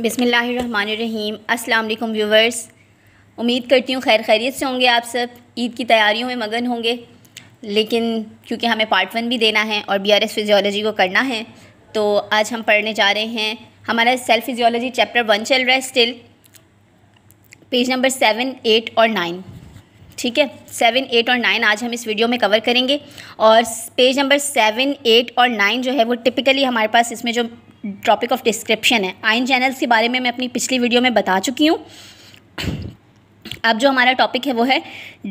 बिसमीम् अल्लाम व्यूवर्स उम्मीद करती हूँ खैर खैरियत से होंगे आप सब ईद की तैयारियों में मगन होंगे लेकिन क्योंकि हमें पार्ट वन भी देना है और बी आर एस फिजियोलॉजी को करना है तो आज हम पढ़ने जा रहे हैं हमारा सेल्फ फिजियोलॉजी चैप्टर वन चल रहा है still page number seven eight और नाइन ठीक है सेवन एट और नाइन आज हम इस वीडियो में कवर करेंगे और पेज नंबर सेवन एट और नाइन जो है वो टिपिकली हमारे पास इसमें जो टॉपिक ऑफ डिस्क्रिप्शन है आइन चैनल्स के बारे में मैं अपनी पिछली वीडियो में बता चुकी हूँ अब जो हमारा टॉपिक है वो है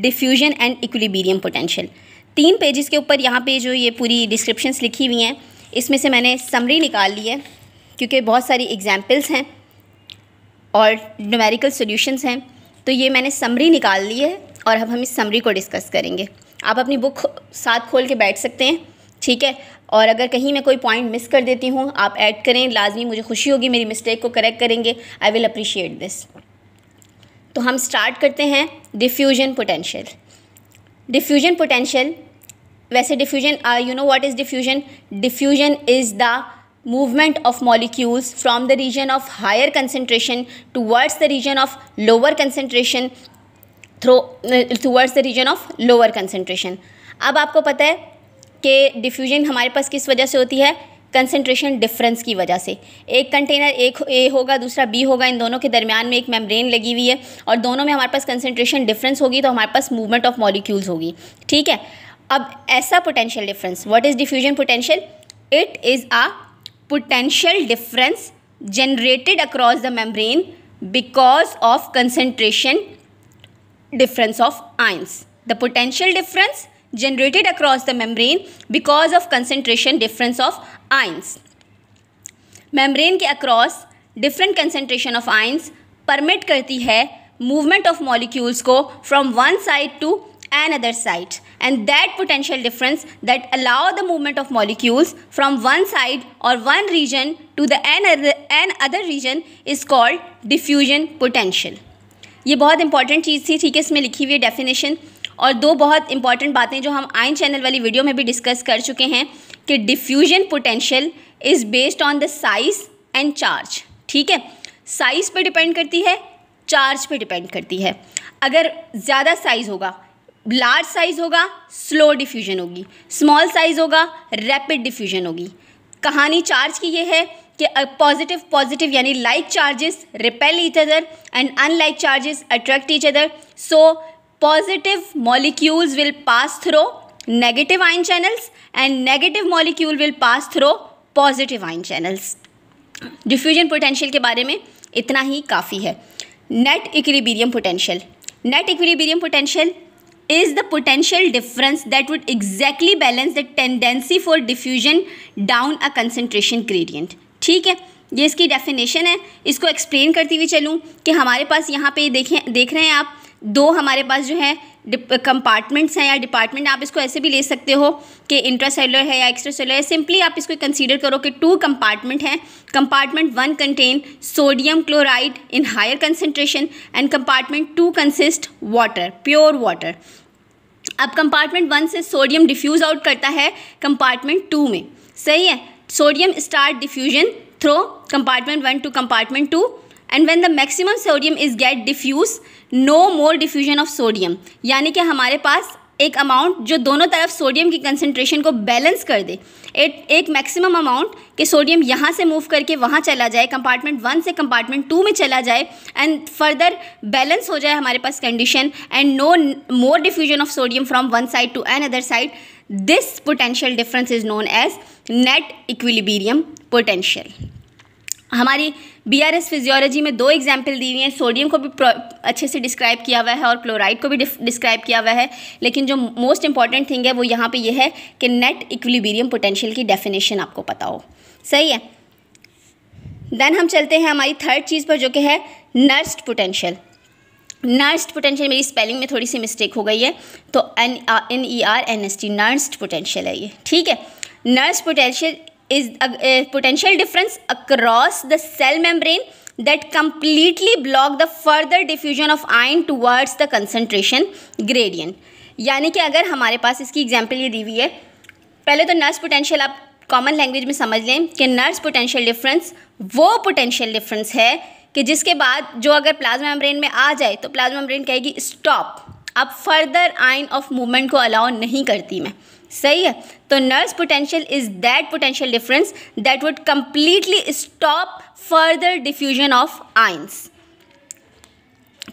डिफ्यूजन एंड इक्विलिबीरियम पोटेंशियल तीन पेजेस के ऊपर यहाँ पे जो ये पूरी डिस्क्रिप्शंस लिखी हुई हैं इसमें से मैंने समरी निकाल ली है क्योंकि बहुत सारी एग्जाम्पल्स हैं और न्यूमेरिकल सॉल्यूशंस हैं तो ये मैंने समरी निकाल ली है और अब हम इस समरी को डिस्कस करेंगे आप अपनी बुक साथ खोल के बैठ सकते हैं ठीक है और अगर कहीं मैं कोई पॉइंट मिस कर देती हूँ आप ऐड करें लाजमी मुझे खुशी होगी मेरी मिस्टेक को करेक्ट करेंगे आई विल अप्रिशिएट दिस तो हम स्टार्ट करते हैं डिफ्यूजन पोटेंशियल डिफ्यूजन पोटेंशियल वैसे diffusion you know what is diffusion diffusion is the movement of molecules from the region of higher concentration towards the region of lower concentration through towards the region of lower concentration अब आपको पता है के diffusion हमारे पास किस वजह से होती है कंसनट्रेशन डिफरेंस की वजह से एक कंटेनर एक ए होगा दूसरा बी होगा इन दोनों के दरमियान में एक मेम्ब्रेन लगी हुई है और दोनों में हमारे पास कंसनट्रेशन डिफरेंस होगी तो हमारे पास मूवमेंट ऑफ मॉलिक्यूल्स होगी ठीक है अब ऐसा potential difference what is diffusion potential it is a potential difference generated across the membrane because of concentration difference of ions the potential difference generated across the membrane because of concentration difference of ions. Membrane के across different concentration of ions permit करती है movement of molecules को from one side to another side and that potential difference that allow the movement of molecules from one side और one region to the an another region is called diffusion potential ये बहुत important चीज़ थी ठीक है इसमें लिखी हुई है डेफिनेशन और दो बहुत इंपॉर्टेंट बातें जो हम आइन चैनल वाली वीडियो में भी डिस्कस कर चुके हैं कि diffusion potential is based on the size and charge ठीक है साइज पे डिपेंड करती है चार्ज पे डिपेंड करती है अगर ज़्यादा साइज़ होगा लार्ज साइज़ होगा स्लो डिफ्यूजन होगी स्मॉल साइज़ होगा रैपिड डिफ्यूजन होगी कहानी चार्ज की ये है कि पॉजिटिव पॉजिटिव यानी like charges repel each other and unlike charges attract each other so positive molecules will pass through negative ion channels and negative molecule will pass through positive ion channels diffusion potential के बारे में इतना ही काफ़ी है net equilibrium potential net equilibrium potential is the potential difference that would exactly balance the tendency for diffusion down a concentration gradient ठीक है ये इसकी डेफिनेशन है इसको एक्सप्लेन करती हुई चलूँ कि हमारे पास यहाँ पे देखें देख रहे हैं आप दो हमारे पास जो है कंपार्टमेंट्स हैं या डिपार्टमेंट आप इसको ऐसे भी ले सकते हो कि इंट्रासेलुलर है या एक्स्ट्रा सेलुलर है सिंपली आप इसको कंसीडर करो कि टू कंपार्टमेंट हैं compartment one contain sodium chloride in higher concentration and compartment two consist water pure water अब कंपार्टमेंट वन से सोडियम डिफ्यूज़ आउट करता है कंपार्टमेंट टू में सही है sodium start diffusion through compartment one to compartment two and when the maximum sodium is get diffuse no more diffusion of sodium यानी कि हमारे पास एक अमाउंट जो दोनों तरफ सोडियम की कंसनट्रेशन को बैलेंस कर दे एक एक मैक्सिमम अमाउंट कि सोडियम यहाँ से मूव करके वहाँ चला जाए कंपार्टमेंट वन से कंपार्टमेंट टू में चला जाए एंड फर्दर बैलेंस हो जाए हमारे पास condition and no more diffusion of sodium from one side to another side this potential difference is known as net equilibrium potential हमारी बी आर एस फिजियोलॉजी में दो एग्जाम्पल दी हुई हैं sodium को भी अच्छे से डिस्क्राइब किया हुआ है और क्लोराइड को भी डिस्क्राइब किया हुआ है लेकिन जो मोस्ट इंपॉर्टेंट थिंग है वो यहाँ पे ये है कि नेट इक्विलिबेरियम पोटेंशियल की डेफिनेशन आपको पता हो सही है देन हम चलते हैं हमारी थर्ड चीज़ पर जो कि है नर्स्ड पोटेंशियल नर्स्ड पोटेंशियल मेरी स्पेलिंग में थोड़ी सी मिस्टेक हो गई है तो N N E R N S T Nernst potential है ये ठीक है Nernst potential is potential difference across the cell the that completely block the further diffusion of diffusion towards the concentration the यानी कि अगर हमारे पास इसकी एग्जाम्पल ये दी हुई है पहले तो नर्स पोटेंशियल आप कॉमन लैंग्वेज में समझ लें कि नर्स पोटेंशियल डिफरेंस वो पोटेंशियल डिफरेंस है कि जिसके बाद जो अगर प्लाज्मा मेम्ब्रेन में आ जाए तो प्लाज्मा मेम्ब्रेन कहेगी स्टॉप अब फर्दर आइन ऑफ मूवमेंट को अलाउ नहीं करती मैं सही है तो Nernst potential is that potential difference that would completely stop further diffusion of ions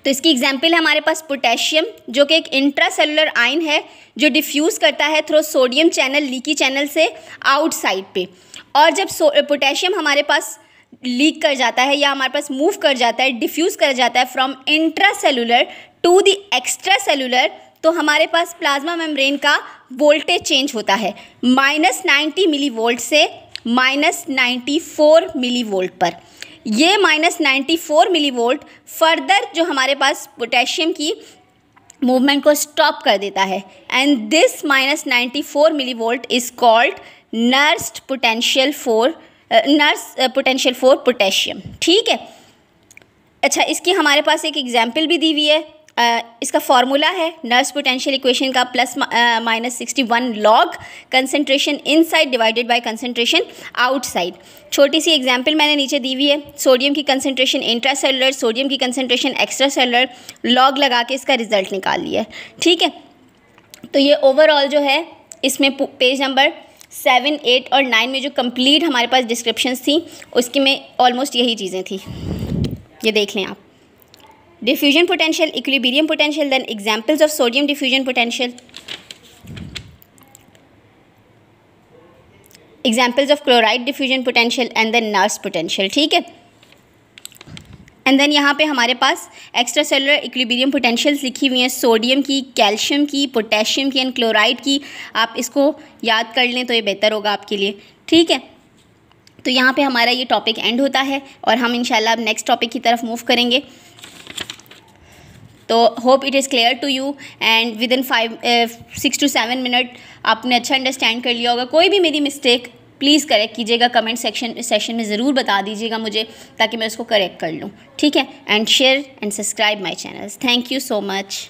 तो इसकी एग्जाम्पल है हमारे पास पोटेशियम जो कि एक इंट्रासेलुलर आयन है जो डिफ्यूज़ करता है through sodium channel leaky channel से आउटसाइड पे और जब पोटेशियम हमारे पास लीक कर जाता है या हमारे पास मूव कर जाता है डिफ्यूज़ कर जाता है from intracellular to the extracellular तो हमारे पास प्लाज्मा मेम्ब्रेन का वोल्टेज चेंज होता है माइनस नाइन्टी मिली वोल्ट से minus ninety four millivolt पर ये minus ninety four millivolt further जो हमारे पास पोटेशियम की मूवमेंट को स्टॉप कर देता है and this minus ninety four millivolt is called Nernst potential for Nernst potential for potassium ठीक है अच्छा इसकी हमारे पास एक एग्जाम्पल भी दी हुई है इसका फार्मूला है नर्स पोटेंशियल इक्वेशन का plus minus sixty one log concentration inside divided by concentration outside छोटी सी एग्जांपल मैंने नीचे दी हुई है सोडियम की कंसनट्रेशन इंट्रासेलुलर सोडियम की कंसनट्रेशन एक्स्ट्रा सेलुलर लॉग लगा के इसका रिजल्ट निकाल लिया ठीक है तो ये ओवरऑल जो है इसमें पेज नंबर सेवन एट और नाइन में जो कंप्लीट हमारे पास डिस्क्रिप्शन थी उसकी में ऑलमोस्ट यही चीज़ें थी ये देख लें आप diffusion potential equilibrium potential then examples of sodium diffusion potential examples of chloride diffusion potential and then Nernst potential ठीक है एंड देन यहाँ पे हमारे पास एक्स्ट्रा सेलर इक्लिबेरियम पोटेंशियल्स लिखी हुई हैं सोडियम की कैल्शियम की पोटेशियम की एंड क्लोराइड की आप इसको याद कर लें तो ये बेहतर होगा आपके लिए ठीक है तो यहाँ पे हमारा ये टॉपिक एंड होता है और हम इंशाल्लाह अब नेक्स्ट टॉपिक की तरफ मूव करेंगे तो hope it is clear to you and within five six to seven minute आपने अच्छा अंडरस्टैंड कर लिया होगा कोई भी मेरी मिस्टेक प्लीज़ करेक्ट कीजिएगा कमेंट सेक्शन सेशन में ज़रूर बता दीजिएगा मुझे ताकि मैं उसको करेक्ट कर लूँ ठीक है and share and subscribe my channel thank you so much